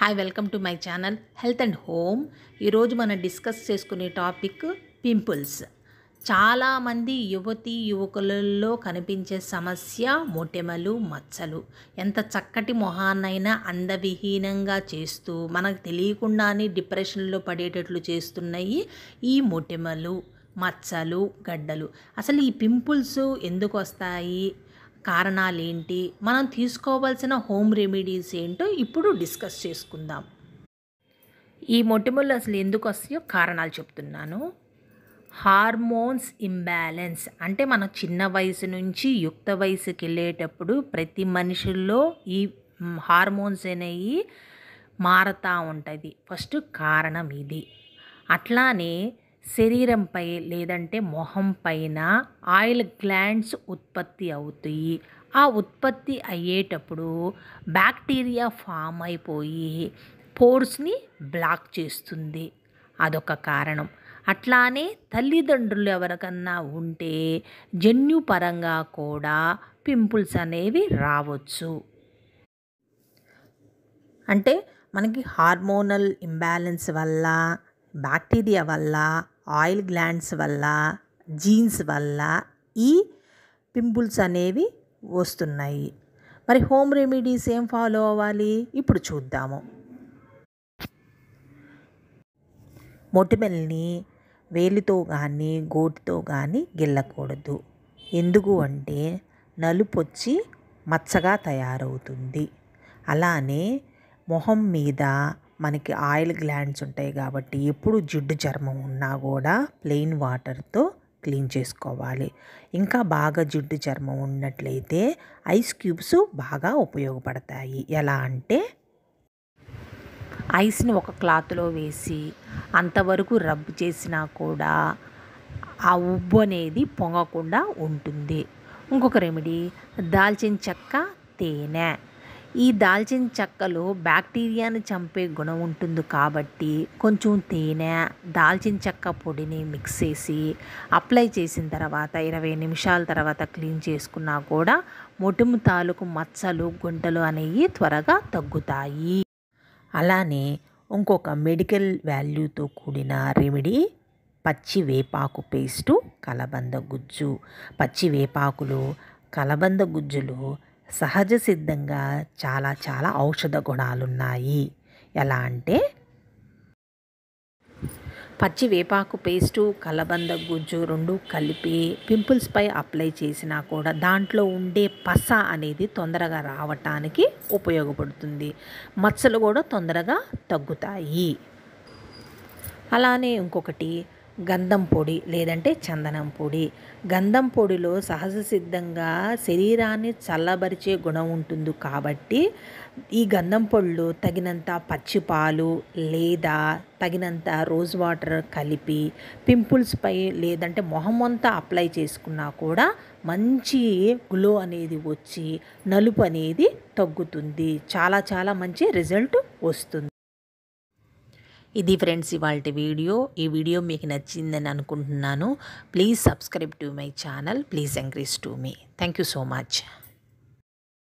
hi welcome to my channel health and home ఈరోజు మనం discuss చేసుకునే టాపిక్ పింపుల్స్ చాలామంది యువతి యువకులలో కనిపించే సమస్య మొటిమలు మచ్చలు ఎంత చక్కటి మొహాన్నైనా అందవిహీనంగా చేస్తూ మనకు తెలియకుండానే డిప్రెషన్లో పడేటట్లు చేస్తున్నాయి ఈ మొటెమలు మచ్చలు గడ్డలు అసలు ఈ పింపుల్స్ ఎందుకు వస్తాయి కారణాలేంటి మనం తీసుకోవాల్సిన హోమ్ రెమెడీస్ ఏంటో ఇప్పుడు డిస్కస్ చేసుకుందాం ఈ మొట్టమొదటి అసలు ఎందుకు వస్తాయో కారణాలు చెప్తున్నాను హార్మోన్స్ ఇంబ్యాలెన్స్ అంటే మనం చిన్న వయసు నుంచి యుక్త వయసుకి వెళ్ళేటప్పుడు ప్రతి మనుషుల్లో ఈ హార్మోన్స్ అనేవి మారుతూ ఉంటుంది ఫస్ట్ కారణం ఇది అట్లానే శరీరంపై లేదంటే మొహం పైన ఆయిల్ గ్లాండ్స్ ఉత్పత్తి అవుతాయి ఆ ఉత్పత్తి అయ్యేటప్పుడు బ్యాక్టీరియా ఫామ్ అయిపోయి పోర్స్ని బ్లాక్ చేస్తుంది అదొక కారణం అట్లానే తల్లిదండ్రులు ఎవరికన్నా ఉంటే జన్యుపరంగా కూడా పింపుల్స్ అనేవి రావచ్చు అంటే మనకి హార్మోనల్ ఇంబ్యాలెన్స్ వల్ల బ్యాక్టీరియా వల్ల ఆయిల్ గ్లాండ్స్ వల్ల జీన్స్ వల్ల ఈ పింపుల్స్ అనేవి వస్తున్నాయి మరి హోమ్ రెమెడీస్ ఏం ఫాలో అవ్వాలి ఇప్పుడు చూద్దాము మొటిమెల్ని వేలితో కానీ గోటితో కానీ గిల్లకూడదు ఎందుకు అంటే నలుపొచ్చి మచ్చగా తయారవుతుంది అలానే మొహం మీద మనకి ఆయిల్ గ్లాండ్స్ ఉంటాయి కాబట్టి ఎప్పుడు జిడ్డు చర్మం ఉన్నా కూడా ప్లెయిన్ వాటర్తో క్లీన్ చేసుకోవాలి ఇంకా బాగా జిడ్డు చర్మం ఉన్నట్లయితే ఐస్ క్యూబ్స్ బాగా ఉపయోగపడతాయి ఎలా అంటే ఐస్ని ఒక క్లాత్లో వేసి అంతవరకు రబ్ చేసినా కూడా ఆ ఉబ్బు అనేది పొంగకుండా ఉంటుంది ఇంకొక రెమెడీ దాల్చిన చెక్క తేనె ఈ దాల్చిన చెక్కలో బ్యాక్టీరియాను చంపే గుణం ఉంటుంది కాబట్టి కొంచెం తేనె దాల్చిన చెక్క పొడిని మిక్స్ చేసి అప్లై చేసిన తర్వాత ఇరవై నిమిషాల తర్వాత క్లీన్ చేసుకున్నా కూడా మొటిము తాలూకు మచ్చలు గుంటలు అనేవి త్వరగా తగ్గుతాయి అలానే ఇంకొక మెడికల్ వాల్యూతో కూడిన రెమెడీ పచ్చి వేపాకు పేస్టు కలబంద గుజ్జు పచ్చి వేపాకులు కలబంద గుజ్జులు సహజ సిద్ధంగా చాలా చాలా ఔషధ గుణాలున్నాయి ఎలా అంటే పచ్చి వేపాకు పేస్టు కలబంద గుజ్జు రెండు కలిపి పింపుల్స్పై అప్లై చేసినా కూడా దాంట్లో ఉండే పస అనేది తొందరగా రావటానికి ఉపయోగపడుతుంది మచ్చలు కూడా తొందరగా తగ్గుతాయి అలానే ఇంకొకటి గంధం పొడి లేదంటే చందనం పొడి గంధం పొడిలో సహజ సిద్ధంగా శరీరాన్ని చల్లబరిచే గుణం ఉంటుంది కాబట్టి ఈ గంధం పొడిలో తగినంత పచ్చిపాలు లేదా తగినంత రోజ్ వాటర్ కలిపి పింపుల్స్పై లేదంటే మొహం అంతా అప్లై చేసుకున్నా కూడా మంచి గ్లో అనేది వచ్చి నలుపు అనేది తగ్గుతుంది చాలా చాలా మంచి రిజల్ట్ వస్తుంది ఇది ఫ్రెండ్స్ ఇవాళ వీడియో ఈ వీడియో మీకు నచ్చిందని అనుకుంటున్నాను please subscribe to my channel please encourage to me thank you so much